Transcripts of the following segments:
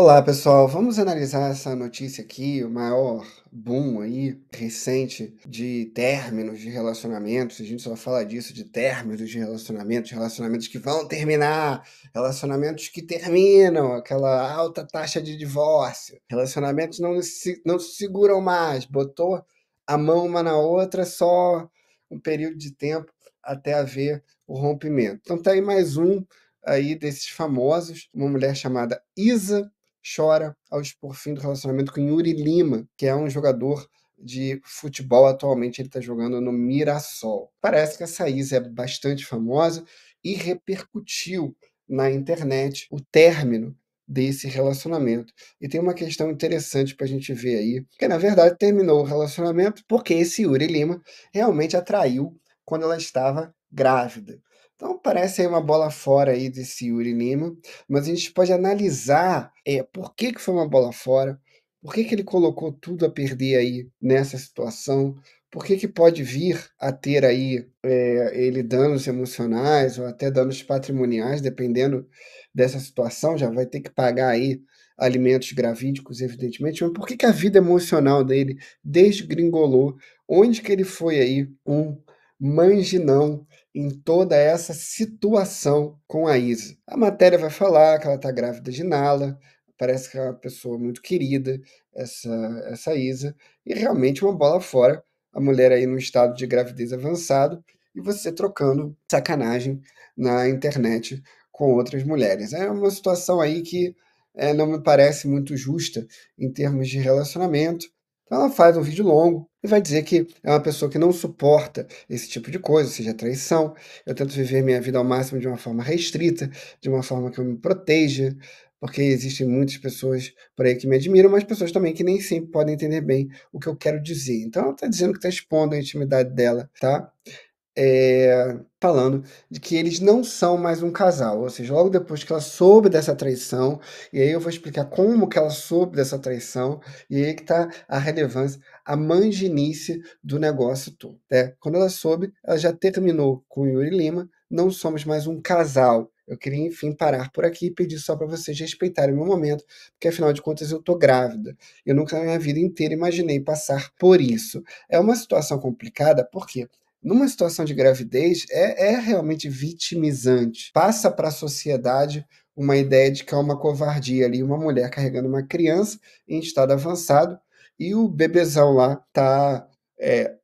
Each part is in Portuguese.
Olá pessoal, vamos analisar essa notícia aqui, o maior boom aí recente de términos de relacionamentos. A gente só fala disso de términos de relacionamentos, relacionamentos que vão terminar, relacionamentos que terminam, aquela alta taxa de divórcio, relacionamentos não se, não se seguram mais, botou a mão uma na outra só um período de tempo até haver o rompimento. Então tá aí mais um aí desses famosos, uma mulher chamada Isa chora ao expor fim do relacionamento com Yuri Lima, que é um jogador de futebol atualmente, ele está jogando no Mirassol. Parece que essa Isa é bastante famosa e repercutiu na internet o término desse relacionamento. E tem uma questão interessante para a gente ver aí, que na verdade terminou o relacionamento porque esse Yuri Lima realmente atraiu quando ela estava grávida. Então parece aí uma bola fora aí desse Yuri Lima, mas a gente pode analisar é, por que, que foi uma bola fora, por que, que ele colocou tudo a perder aí nessa situação, por que, que pode vir a ter aí é, ele danos emocionais ou até danos patrimoniais, dependendo dessa situação, já vai ter que pagar aí alimentos gravídicos, evidentemente, mas por que, que a vida emocional dele desgringolou? Onde que ele foi aí um manginão em toda essa situação com a Isa. A matéria vai falar que ela está grávida de Nala, parece que é uma pessoa muito querida, essa, essa Isa, e realmente uma bola fora, a mulher aí no estado de gravidez avançado, e você trocando sacanagem na internet com outras mulheres. É uma situação aí que é, não me parece muito justa em termos de relacionamento, então ela faz um vídeo longo e vai dizer que é uma pessoa que não suporta esse tipo de coisa, ou seja, traição. Eu tento viver minha vida ao máximo de uma forma restrita, de uma forma que eu me proteja, porque existem muitas pessoas por aí que me admiram, mas pessoas também que nem sempre podem entender bem o que eu quero dizer. Então ela está dizendo que está expondo a intimidade dela, tá? é, falando de que eles não são mais um casal, ou seja, logo depois que ela soube dessa traição, e aí eu vou explicar como que ela soube dessa traição, e aí que tá a relevância, a manginice do negócio todo, né? Quando ela soube, ela já terminou com o Yuri Lima, não somos mais um casal. Eu queria, enfim, parar por aqui e pedir só para vocês respeitarem o meu momento, porque afinal de contas eu tô grávida. Eu nunca na minha vida inteira imaginei passar por isso. É uma situação complicada, porque numa situação de gravidez, é, é realmente vitimizante. Passa para a sociedade uma ideia de que é uma covardia ali, uma mulher carregando uma criança em estado avançado e o bebezão lá tá é,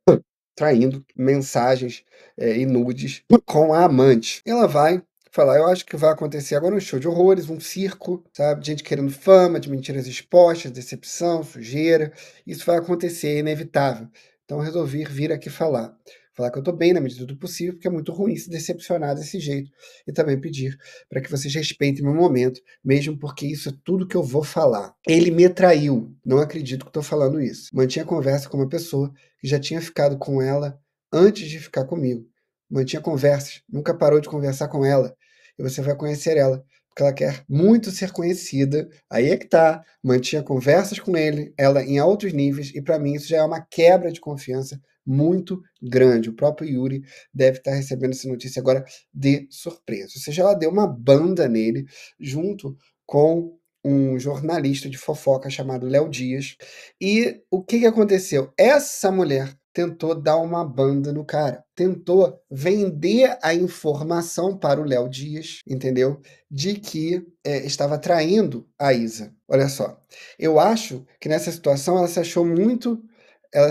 traindo mensagens é, e nudes com a amante. Ela vai falar, eu acho que vai acontecer agora um show de horrores, um circo, sabe? Gente querendo fama, de mentiras expostas, decepção, sujeira. Isso vai acontecer, é inevitável. Então resolvi vir aqui falar falar que eu estou bem na medida do possível, porque é muito ruim se decepcionar desse jeito. E também pedir para que vocês respeitem meu momento, mesmo porque isso é tudo que eu vou falar. Ele me traiu. Não acredito que estou falando isso. Mantinha conversa com uma pessoa que já tinha ficado com ela antes de ficar comigo. Mantinha conversas, nunca parou de conversar com ela. E você vai conhecer ela porque ela quer muito ser conhecida. Aí é que tá. Mantinha conversas com ele, ela em altos níveis, e para mim isso já é uma quebra de confiança muito grande. O próprio Yuri deve estar recebendo essa notícia agora de surpresa. Ou seja, ela deu uma banda nele junto com um jornalista de fofoca chamado Léo Dias. E o que, que aconteceu? Essa mulher tentou dar uma banda no cara, tentou vender a informação para o Léo Dias, entendeu? De que é, estava traindo a Isa. Olha só, eu acho que nessa situação ela se achou muito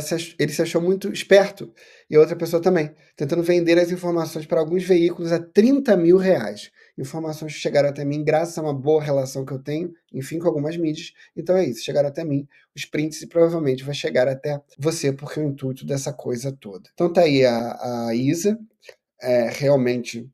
se, ele se achou muito esperto e outra pessoa também, tentando vender as informações para alguns veículos a 30 mil reais. Informações que chegaram até mim graças a uma boa relação que eu tenho, enfim, com algumas mídias. Então é isso, chegaram até mim os prints e provavelmente vai chegar até você, porque é o intuito dessa coisa toda. Então tá aí a, a Isa, é, realmente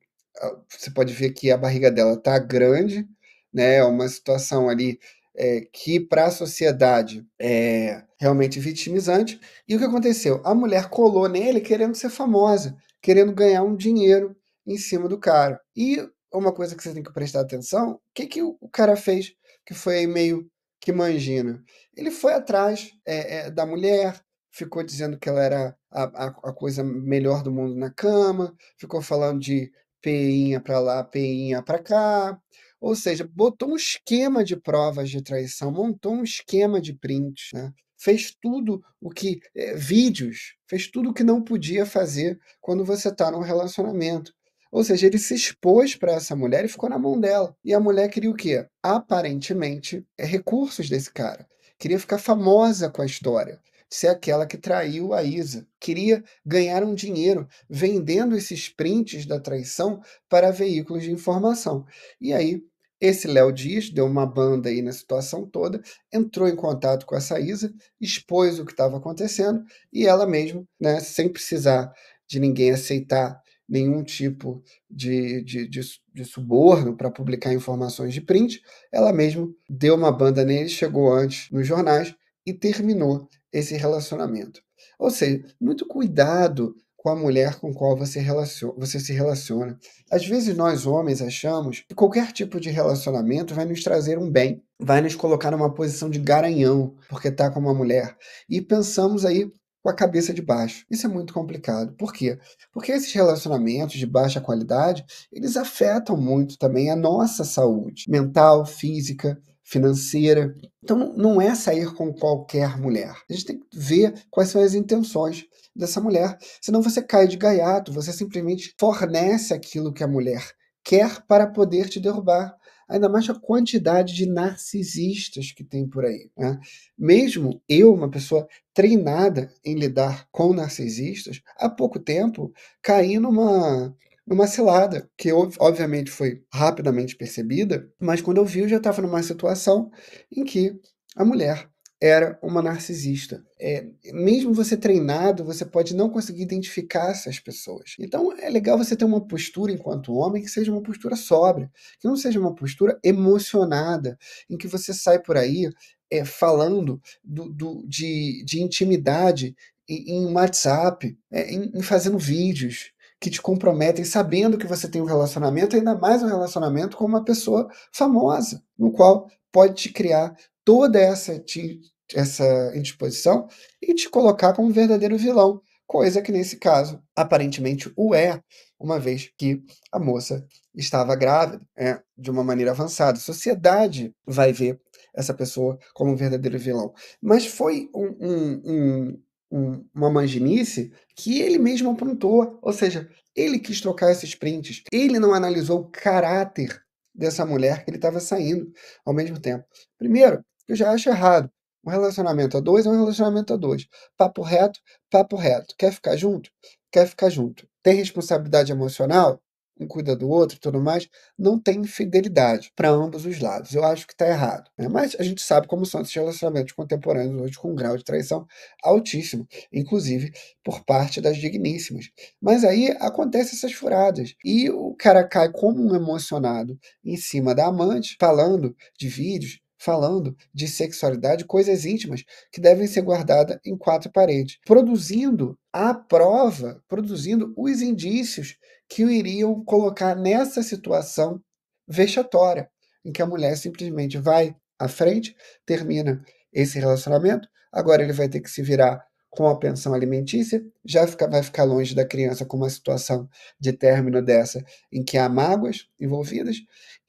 você pode ver que a barriga dela tá grande, né? É uma situação ali é, que para a sociedade é realmente vitimizante. E o que aconteceu? A mulher colou nele querendo ser famosa, querendo ganhar um dinheiro em cima do cara. E uma coisa que você tem que prestar atenção, o que, que o cara fez que foi meio que mangina? Ele foi atrás é, é, da mulher, ficou dizendo que ela era a, a, a, coisa melhor do mundo na cama, ficou falando de peinha para lá, peinha para cá, ou seja, botou um esquema de provas de traição, montou um esquema de prints, né? fez tudo o que. É, vídeos, fez tudo o que não podia fazer quando você está num relacionamento. Ou seja, ele se expôs para essa mulher e ficou na mão dela. E a mulher queria o quê? Aparentemente, é recursos desse cara. Queria ficar famosa com a história ser aquela que traiu a Isa. Queria ganhar um dinheiro vendendo esses prints da traição para veículos de informação. E aí esse Léo Dias deu uma banda aí na situação toda, entrou em contato com a Saísa, expôs o que estava acontecendo e ela mesma, né, sem precisar de ninguém aceitar nenhum tipo de, de, de, de suborno para publicar informações de print, ela mesma deu uma banda nele, chegou antes nos jornais e terminou esse relacionamento. Ou seja, muito cuidado com a mulher com qual você, relaciona, você se relaciona. Às vezes nós homens achamos que qualquer tipo de relacionamento vai nos trazer um bem, vai nos colocar numa posição de garanhão porque está com uma mulher e pensamos aí com a cabeça de baixo. Isso é muito complicado. Por quê? Porque esses relacionamentos de baixa qualidade, eles afetam muito também a nossa saúde mental, física, financeira. Então, não é sair com qualquer mulher. A gente tem que ver quais são as intenções dessa mulher. Senão você cai de gaiato, você simplesmente fornece aquilo que a mulher quer para poder te derrubar. Ainda mais a quantidade de narcisistas que tem por aí. Né? Mesmo eu, uma pessoa treinada em lidar com narcisistas, há pouco tempo caí numa numa cilada, que obviamente foi rapidamente percebida, mas quando eu vi, eu já estava numa situação em que a mulher era uma narcisista. É, mesmo você treinado, você pode não conseguir identificar essas pessoas. Então é legal você ter uma postura enquanto homem que seja uma postura sóbria, que não seja uma postura emocionada, em que você sai por aí é, falando do, do, de, de intimidade em, em WhatsApp, é, em, em fazendo vídeos que te comprometem sabendo que você tem um relacionamento, ainda mais um relacionamento com uma pessoa famosa, no qual pode te criar toda essa, te, essa indisposição e te colocar como um verdadeiro vilão, coisa que nesse caso aparentemente o é, uma vez que a moça estava grávida é, de uma maneira avançada. A sociedade vai ver essa pessoa como um verdadeiro vilão. Mas foi um, um, um um, uma manginice que ele mesmo aprontou. Ou seja, ele quis trocar esses prints. Ele não analisou o caráter dessa mulher que ele estava saindo ao mesmo tempo. Primeiro, eu já acho errado. Um relacionamento a dois é um relacionamento a dois. Papo reto, papo reto. Quer ficar junto? Quer ficar junto. Tem responsabilidade emocional? um cuida do outro e tudo mais, não tem fidelidade para ambos os lados. Eu acho que está errado. Né? Mas a gente sabe como são esses relacionamentos contemporâneos hoje, com um grau de traição altíssimo, inclusive por parte das digníssimas. Mas aí acontecem essas furadas. E o cara cai como um emocionado em cima da amante, falando de vídeos falando de sexualidade, coisas íntimas que devem ser guardadas em quatro paredes, produzindo a prova, produzindo os indícios que o iriam colocar nessa situação vexatória, em que a mulher simplesmente vai à frente, termina esse relacionamento, agora ele vai ter que se virar com a pensão alimentícia, já fica, vai ficar longe da criança com uma situação de término dessa, em que há mágoas envolvidas,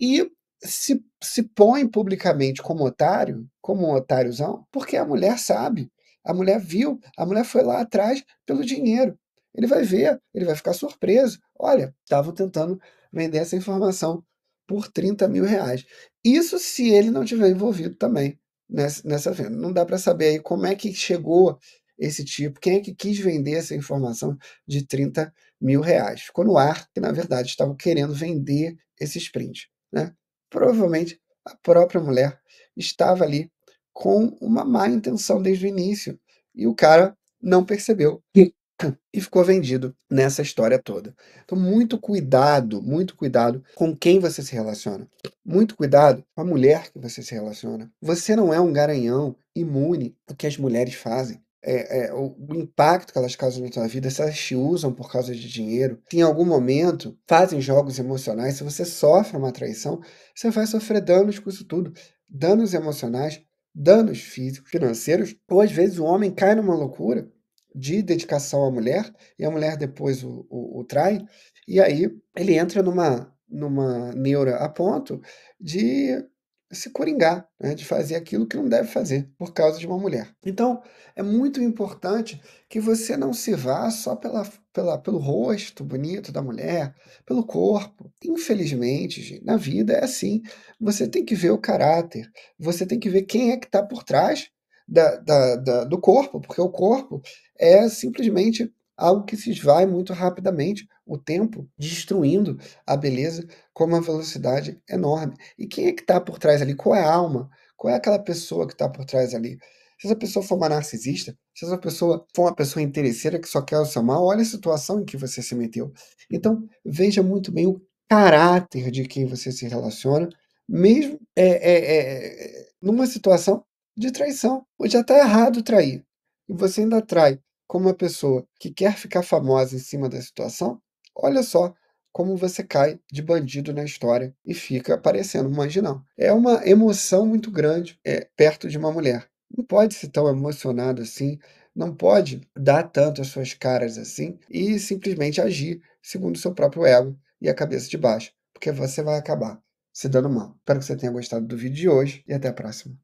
e se, se põe publicamente como otário, como um otáriozão, porque a mulher sabe, a mulher viu, a mulher foi lá atrás pelo dinheiro. Ele vai ver, ele vai ficar surpreso. Olha, estavam tentando vender essa informação por 30 mil reais. Isso se ele não tiver envolvido também nessa, nessa venda. Não dá para saber aí como é que chegou esse tipo, quem é que quis vender essa informação de 30 mil reais. Ficou no ar que, na verdade, estavam querendo vender esses prints. Né? provavelmente a própria mulher estava ali com uma má intenção desde o início e o cara não percebeu e, ficou vendido nessa história toda. Então, muito cuidado, muito cuidado com quem você se relaciona. Muito cuidado com a mulher que você se relaciona. Você não é um garanhão imune ao que as mulheres fazem é, é, o, o impacto que elas causam na tua vida, se elas te usam por causa de dinheiro, se em algum momento fazem jogos emocionais, se você sofre uma traição, você vai sofrer danos com isso tudo. Danos emocionais, danos físicos, financeiros, ou às vezes o homem cai numa loucura de dedicação à mulher, e a mulher depois o, o, o trai, e aí ele entra numa, numa neura a ponto de se coringar né, de fazer aquilo que não deve fazer por causa de uma mulher. Então, é muito importante que você não se vá só pela, pela, pelo rosto bonito da mulher, pelo corpo. Infelizmente, gente, na vida é assim. Você tem que ver o caráter, você tem que ver quem é que está por trás da, da, da, do corpo, porque o corpo é simplesmente algo que se esvai muito rapidamente, o tempo destruindo a beleza com uma velocidade enorme. E quem é que está por trás ali? Qual é a alma? Qual é aquela pessoa que está por trás ali? Se essa pessoa for uma narcisista, se essa pessoa for uma pessoa interesseira que só quer o seu mal, olha a situação em que você se meteu. Então, veja muito bem o caráter de quem você se relaciona, mesmo é, é, é, é numa situação de traição. Ou já está errado trair. E você ainda trai como uma pessoa que quer ficar famosa em cima da situação, olha só como você cai de bandido na história e fica parecendo um marginal. É uma emoção muito grande é, perto de uma mulher. Não pode ser tão emocionado assim, não pode dar tanto as suas caras assim e simplesmente agir segundo o seu próprio ego e a cabeça de baixo, porque você vai acabar se dando mal. Espero que você tenha gostado do vídeo de hoje e até a próxima.